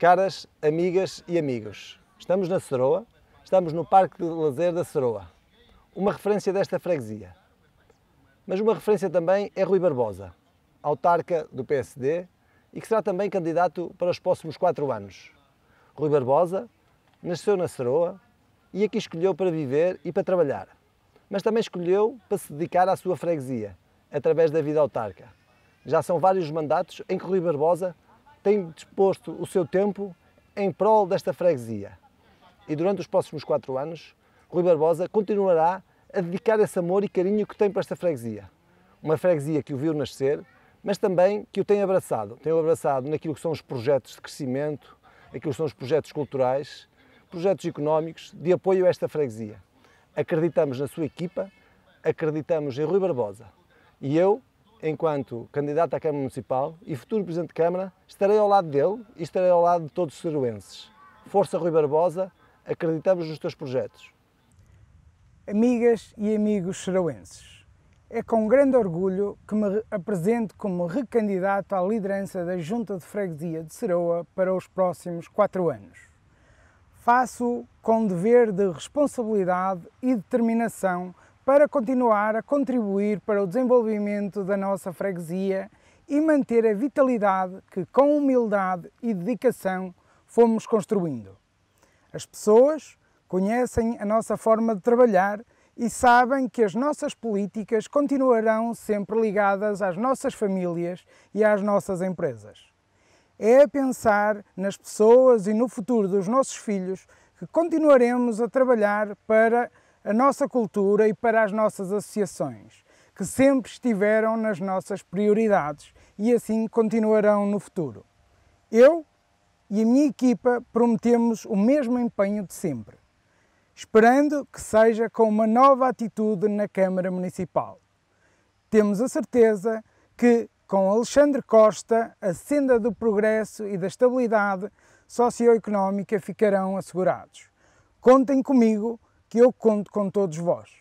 Caras amigas e amigos, estamos na Ceroa, estamos no Parque de Lazer da Ceroa. Uma referência desta freguesia. Mas uma referência também é Rui Barbosa, autarca do PSD e que será também candidato para os próximos quatro anos. Rui Barbosa nasceu na Ceroa e aqui escolheu para viver e para trabalhar, mas também escolheu para se dedicar à sua freguesia, através da vida autarca. Já são vários mandatos em que Rui Barbosa tem disposto o seu tempo em prol desta freguesia. E durante os próximos quatro anos, Rui Barbosa continuará a dedicar esse amor e carinho que tem para esta freguesia. Uma freguesia que o viu nascer, mas também que o tem abraçado. Tem o abraçado naquilo que são os projetos de crescimento, aquilo que são os projetos culturais, projetos económicos de apoio a esta freguesia. Acreditamos na sua equipa, acreditamos em Rui Barbosa. E eu enquanto candidato à Câmara Municipal e futuro Presidente de Câmara, estarei ao lado dele e estarei ao lado de todos os seruenses. Força Rui Barbosa, acreditamos nos teus projetos. Amigas e amigos seruenses, é com grande orgulho que me apresento como recandidato à liderança da Junta de Freguesia de Seroa para os próximos quatro anos. Faço com dever de responsabilidade e determinação para continuar a contribuir para o desenvolvimento da nossa freguesia e manter a vitalidade que, com humildade e dedicação, fomos construindo. As pessoas conhecem a nossa forma de trabalhar e sabem que as nossas políticas continuarão sempre ligadas às nossas famílias e às nossas empresas. É a pensar nas pessoas e no futuro dos nossos filhos que continuaremos a trabalhar para a nossa cultura e para as nossas associações, que sempre estiveram nas nossas prioridades e assim continuarão no futuro. Eu e a minha equipa prometemos o mesmo empenho de sempre, esperando que seja com uma nova atitude na Câmara Municipal. Temos a certeza que, com Alexandre Costa, a senda do progresso e da estabilidade socioeconómica ficarão assegurados. Contem comigo que eu conto com todos vós.